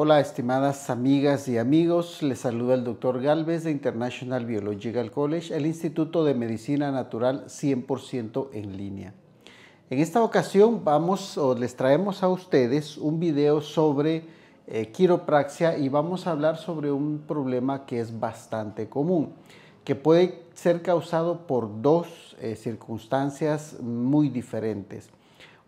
Hola estimadas amigas y amigos, les saluda el Dr. Galvez de International Biological College, el Instituto de Medicina Natural 100% en línea. En esta ocasión vamos o les traemos a ustedes un video sobre eh, quiropraxia y vamos a hablar sobre un problema que es bastante común, que puede ser causado por dos eh, circunstancias muy diferentes.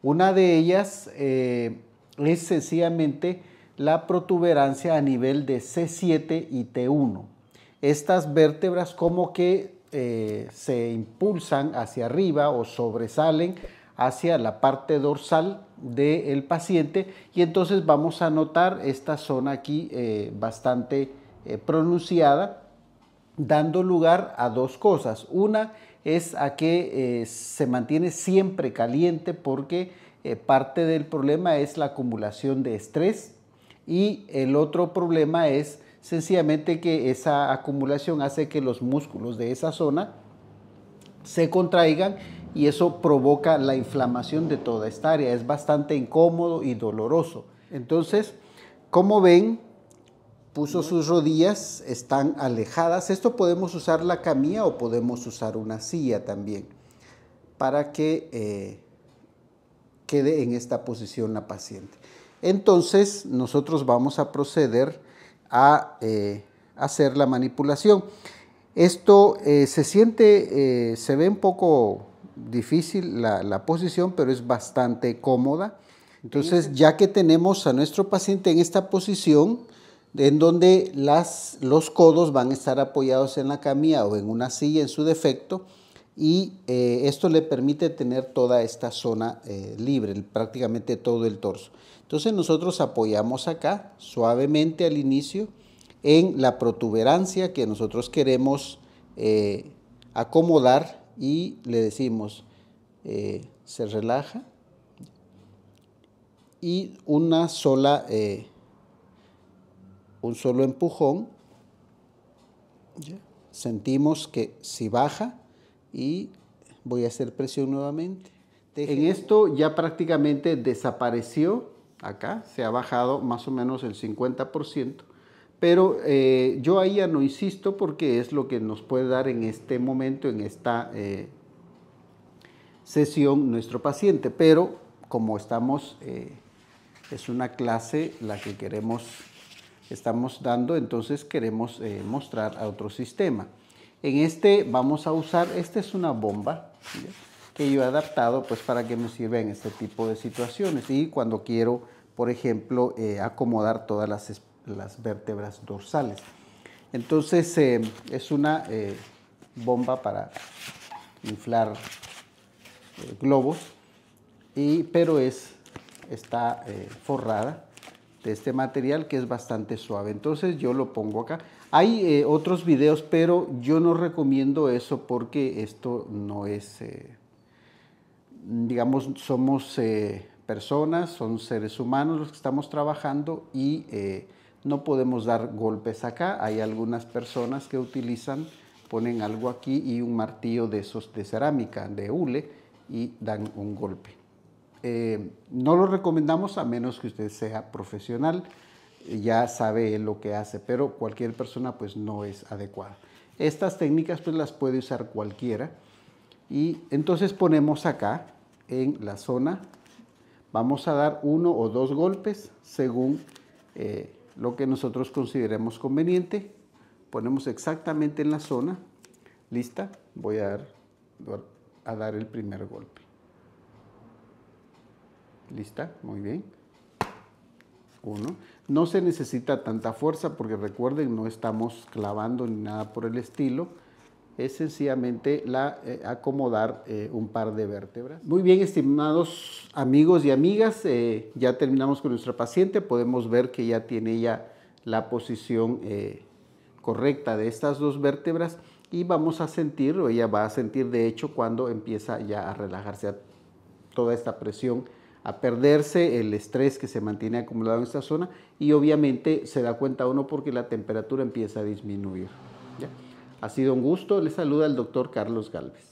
Una de ellas eh, es sencillamente la protuberancia a nivel de C7 y T1. Estas vértebras como que eh, se impulsan hacia arriba o sobresalen hacia la parte dorsal del paciente y entonces vamos a notar esta zona aquí eh, bastante eh, pronunciada dando lugar a dos cosas. Una es a que se mantiene siempre caliente porque parte del problema es la acumulación de estrés y el otro problema es sencillamente que esa acumulación hace que los músculos de esa zona se contraigan y eso provoca la inflamación de toda esta área. Es bastante incómodo y doloroso. Entonces, como ven, puso sus rodillas, están alejadas. Esto podemos usar la camilla o podemos usar una silla también para que eh, quede en esta posición la paciente entonces nosotros vamos a proceder a eh, hacer la manipulación. Esto eh, se siente, eh, se ve un poco difícil la, posición, pero es bastante cómoda. Entonces, ya que tenemos a nuestro paciente en esta posición, en donde los codos van a estar apoyados en la camilla o en una silla en su defecto, y eh, esto le permite tener toda esta zona eh, libre, prácticamente todo el torso. Entonces nosotros apoyamos acá suavemente al inicio en la protuberancia que nosotros queremos eh, acomodar y le decimos se relaja y una sola un solo empujón. Sentimos que si baja, y voy a hacer presión nuevamente. En esto ya prácticamente desapareció, acá se ha bajado más o menos el 50%, pero eh, yo ahí ya no insisto porque es lo que nos puede dar en este momento, en esta eh, sesión nuestro paciente, pero como estamos, eh, es una clase la que queremos, estamos dando, entonces queremos mostrar a otro sistema. En este vamos a usar, esta es una bomba que yo he adaptado pues para que me sirva en este tipo de situaciones y cuando quiero, por ejemplo, eh, acomodar todas las, vértebras dorsales. Entonces eh, es una eh, bomba para inflar globos, y, pero es, está forrada de este, este material que es bastante suave. Entonces yo lo pongo acá. Hay eh, otros videos, pero yo no recomiendo eso porque esto no es, eh, digamos, somos eh, personas, son seres humanos los que estamos trabajando y no podemos dar golpes acá. Hay algunas personas que utilizan, ponen algo aquí y un martillo de esos de cerámica, de hule, y dan un golpe. Eh, no lo recomendamos a menos que usted sea profesional, ya sabe lo que hace, pero cualquier persona pues no es adecuada. Estas técnicas pues las puede usar cualquiera y entonces ponemos acá en la zona, vamos a dar uno o dos golpes según eh, lo que nosotros consideremos conveniente, ponemos exactamente en la zona, lista, voy a dar, a dar el primer golpe. Lista, muy bien. Uno. No se necesita tanta fuerza porque recuerden, no estamos clavando ni nada por el estilo. Es sencillamente la, eh, acomodar eh, un par de vértebras. Muy bien, estimados amigos y amigas, eh, ya terminamos con nuestra paciente. Podemos ver que ya tiene ya la posición correcta de estas dos vértebras y vamos a sentir, o ella va a sentir de hecho cuando empieza ya a relajarse toda esta presión a perderse el estrés que se mantiene acumulado en esta zona y obviamente se da cuenta uno porque la temperatura empieza a disminuir. Ha sido un gusto, le saluda el doctor Carlos Galvez.